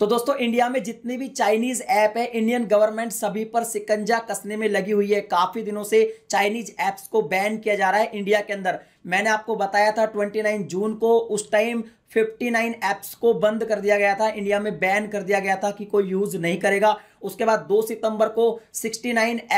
तो दोस्तों इंडिया में जितनी भी चाइनीज ऐप है इंडियन गवर्नमेंट सभी पर सिकंजा कसने में लगी हुई है काफी दिनों से चाइनीज ऐप्स को बैन किया जा रहा है इंडिया के अंदर मैंने आपको बताया था 29 जून को उस टाइम 59 ऐप्स को बंद कर दिया गया था इंडिया में बैन कर दिया गया था कि कोई यूज नहीं करेगा उसके बाद 2 सितंबर को 69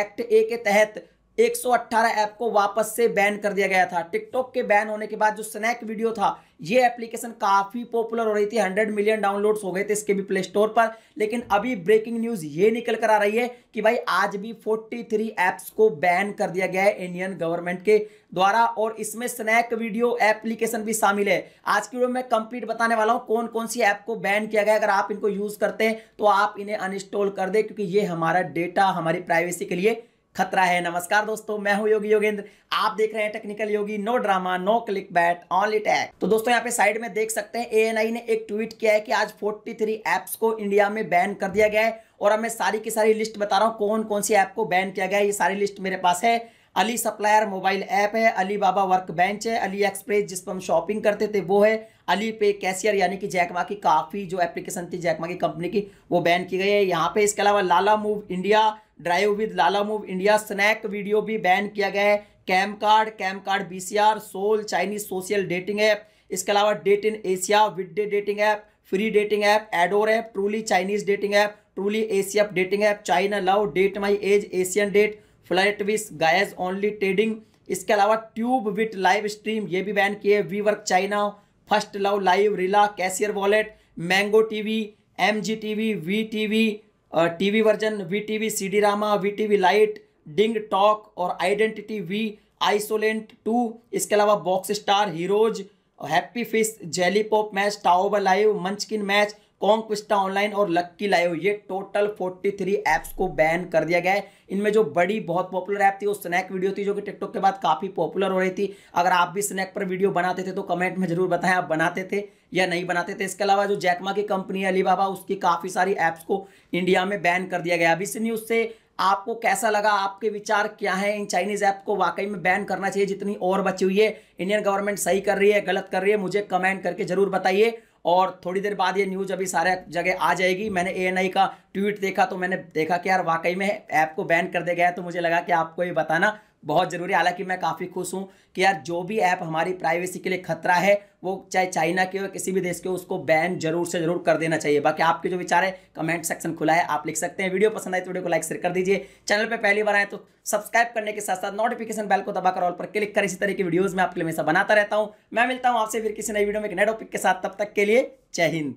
एक्ट ए के तहत 118 ऐप को वापस से बैन कर दिया गया था टिकटॉक के बैन होने के बाद जो स्नैक वीडियो था ये एप्लीकेशन काफ़ी पॉपुलर हो रही थी 100 मिलियन डाउनलोड्स हो गए थे इसके भी प्ले स्टोर पर लेकिन अभी ब्रेकिंग न्यूज़ ये निकल कर आ रही है कि भाई आज भी 43 ऐप्स को बैन कर दिया गया है इंडियन गवर्नमेंट के द्वारा और इसमें स्नैक वीडियो एप्लीकेशन भी शामिल है आज की वीडियो में कंप्लीट बताने वाला हूँ कौन कौन सी ऐप को बैन किया गया अगर आप इनको यूज़ करते हैं तो आप इन्हें अनइंस्टॉल कर दें क्योंकि ये हमारा डेटा हमारी प्राइवेसी के लिए खतरा है नमस्कार दोस्तों मैं हूं योगी योगेंद्र आप देख रहे हैं technical Yogi no drama no click bait only tag तो दोस्तों यहाँ पे साइड में देख सकते हैं एएनआई ने एक ट्वीट किया है कि आज 43 एप्स को इंडिया में बैन कर दिया गया है और अब मैं सारी की सारी लिस्ट बता रहा हूँ कौन कौन सी ऐप को बैन किया गया है ये सारी लिस्ट मेरे पास है अली सप्लायर मोबाइल ऐप है अली बाबा वर्क बेंच है अली एक्सप्रेस जिस पर हम शॉपिंग करते थे वो है अली पे कैशियर यानी कि जैकमा की काफ़ी जो एप्लीकेशन थी जैकमा की कंपनी की वो बैन की गई है यहाँ पे इसके अलावा Lalamove India drive with Lalamove India snack video भी बैन किया गया है CamCard CamCard B C R Soul Chinese social dating app इसके अलावा date in Asia WeDate dating app free dating app Adore app truly Chinese dating app truly Asia dating app China love date my age Asian date flight wish guys only trading इसके अलावा tube with live stream ये भी ban किए we work China first love live Rela cashier wallet mango TV M G TV we TV TV version we TV C drama we TV lite DingTalk और identity V Isoland two इसके अलावा box star heroes happy fish jelly pop match Taobao live munchkin match Conquista online और lucky live ये total 43 apps को ban कर दिया गया है इनमें जो बड़ी बहुत पॉपुलर ऐप थी वो स्नैक वीडियो थी जो कि टिकटॉक के बाद काफ़ी पॉपुलर हो रही थी अगर आप भी स्नैक पर वीडियो बनाते थे तो कमेंट में जरूर बताएं आप बनाते थे या नहीं बनाते थे इसके अलावा जो जैकमा की कंपनी है अलीबाबा उसकी काफ़ी सारी ऐप्स को इंडिया में बैन कर दिया गया अब इस न्यूज़ से आपको कैसा लगा आपके विचार क्या है इन चाइनीज़ ऐप को वाकई में बैन करना चाहिए जितनी और बची हुई है इंडियन गवर्नमेंट सही कर रही है गलत कर रही है मुझे कमेंट करके ज़रूर बताइए और थोड़ी देर बाद ये न्यूज़ अभी सारे जगह आ जाएगी मैंने ए का ट्वीट देखा तो मैंने देखा कि यार वाकई में ऐप को बैन कर दिया गया तो मुझे लगा कि आपको ये बताना बहुत ज़रूरी है हालांकि मैं काफ़ी खुश हूँ कि यार जो भी ऐप हमारी प्राइवेसी के लिए खतरा है वो चाहे चाइना के हो किसी भी देश के हो उसको बैन जरूर से जरूर कर देना चाहिए बाकी आपके जो विचार है कमेंट सेक्शन खुला है आप लिख सकते हैं वीडियो पसंद आए तो वीडियो को लाइक शेयर कर दीजिए चैनल पर पहली बार आए तो सब्सक्राइब करने के साथ साथ नोटिफिकेशन बेल को दबाकर ऑल पर क्लिक कर इसी तरह की वीडियोज़ में आपके लिए हमेशा बनाता रहता हूँ मैं मिलता हूँ आपसे फिर किसी नई वीडियो में एक नए टॉपिक के साथ तब तक के लिए जय हिंद